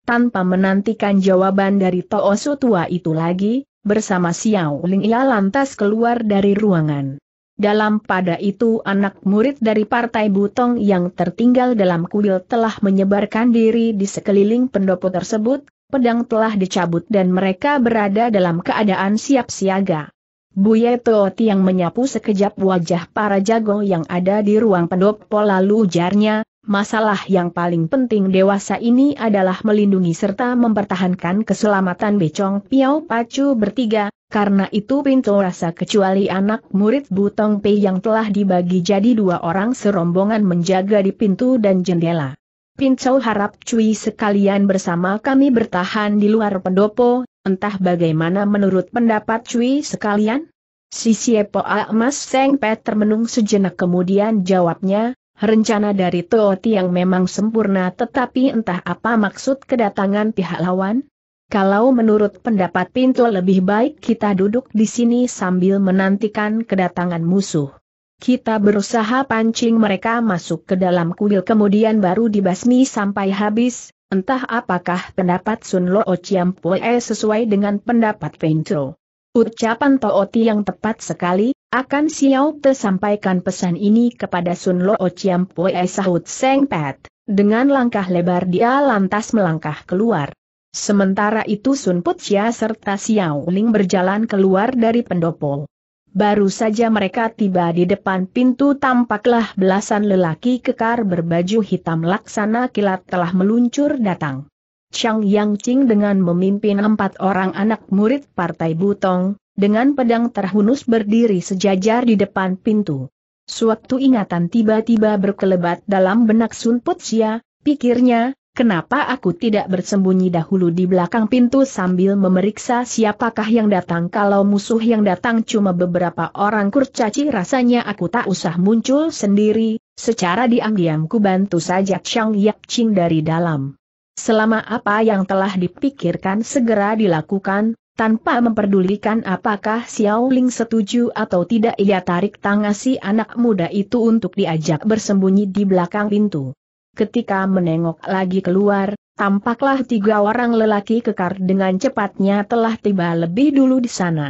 Tanpa menantikan jawaban dari Tao Su tua itu lagi, bersama Xiao Ling ia lantas keluar dari ruangan. Dalam pada itu anak murid dari Partai Butong yang tertinggal dalam kuil telah menyebarkan diri di sekeliling pendopo tersebut, pedang telah dicabut dan mereka berada dalam keadaan siap siaga. Buye Tooti yang menyapu sekejap wajah para jago yang ada di ruang pendopo lalu ujarnya, masalah yang paling penting dewasa ini adalah melindungi serta mempertahankan keselamatan Becong Piau Pacu bertiga, karena itu pintu rasa kecuali anak murid Butong Pei yang telah dibagi jadi dua orang serombongan menjaga di pintu dan jendela. Pintu harap cuy sekalian bersama kami bertahan di luar pendopo, Entah bagaimana menurut pendapat Cui sekalian? Si Siepo Emas Seng Pet termenung sejenak kemudian jawabnya, rencana dari Tooti yang memang sempurna tetapi entah apa maksud kedatangan pihak lawan? Kalau menurut pendapat Pinto lebih baik kita duduk di sini sambil menantikan kedatangan musuh. Kita berusaha pancing mereka masuk ke dalam kuil kemudian baru dibasmi sampai habis, Entah apakah pendapat Sun Lo O Chiam Pue sesuai dengan pendapat Feng Cho. Ucapan Tooti yang tepat sekali, akan Xiao Te sampaikan pesan ini kepada Sun Lo O Chiam Pue sahut Seng Pet. Dengan langkah lebar dia lantas melangkah keluar. Sementara itu Sun Put Chia serta Xiao Ling berjalan keluar dari pendopo. Baru saja mereka tiba di depan pintu tampaklah belasan lelaki kekar berbaju hitam laksana kilat telah meluncur datang. Chang Yang Ching dengan memimpin empat orang anak murid Partai Butong, dengan pedang terhunus berdiri sejajar di depan pintu. Suatu ingatan tiba-tiba berkelebat dalam benak Sun Putsia, pikirnya, Kenapa aku tidak bersembunyi dahulu di belakang pintu sambil memeriksa siapakah yang datang kalau musuh yang datang cuma beberapa orang kurcaci rasanya aku tak usah muncul sendiri, secara diam-diam ku bantu saja Chang Yap Ching dari dalam. Selama apa yang telah dipikirkan segera dilakukan, tanpa memperdulikan apakah Xiao Ling setuju atau tidak ia tarik tangan si anak muda itu untuk diajak bersembunyi di belakang pintu. Ketika menengok lagi keluar, tampaklah tiga orang lelaki kekar dengan cepatnya telah tiba lebih dulu di sana.